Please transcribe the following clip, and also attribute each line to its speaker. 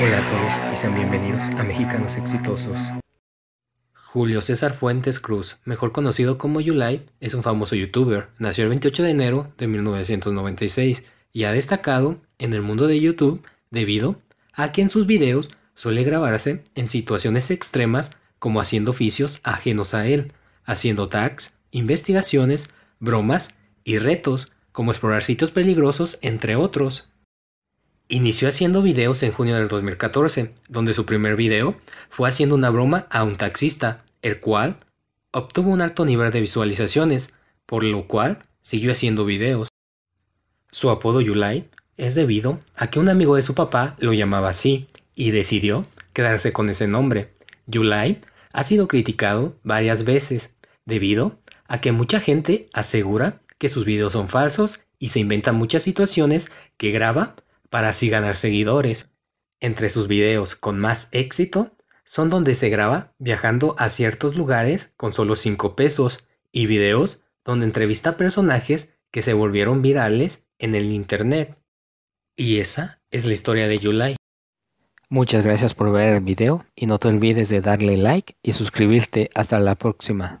Speaker 1: Hola a todos y sean bienvenidos a Mexicanos Exitosos. Julio César Fuentes Cruz, mejor conocido como Yulai, es un famoso youtuber. Nació el 28 de enero de 1996 y ha destacado en el mundo de YouTube debido a que en sus videos suele grabarse en situaciones extremas como haciendo oficios ajenos a él, haciendo tags, investigaciones, bromas y retos como explorar sitios peligrosos, entre otros. Inició haciendo videos en junio del 2014, donde su primer video fue haciendo una broma a un taxista, el cual obtuvo un alto nivel de visualizaciones, por lo cual siguió haciendo videos. Su apodo Yulai es debido a que un amigo de su papá lo llamaba así y decidió quedarse con ese nombre. Yulai ha sido criticado varias veces debido a que mucha gente asegura que sus videos son falsos y se inventan muchas situaciones que graba para así ganar seguidores. Entre sus videos con más éxito son donde se graba viajando a ciertos lugares con solo 5 pesos y videos donde entrevista personajes que se volvieron virales en el Internet. Y esa es la historia de Yulai. Muchas gracias por ver el video y no te olvides de darle like y suscribirte. Hasta la próxima.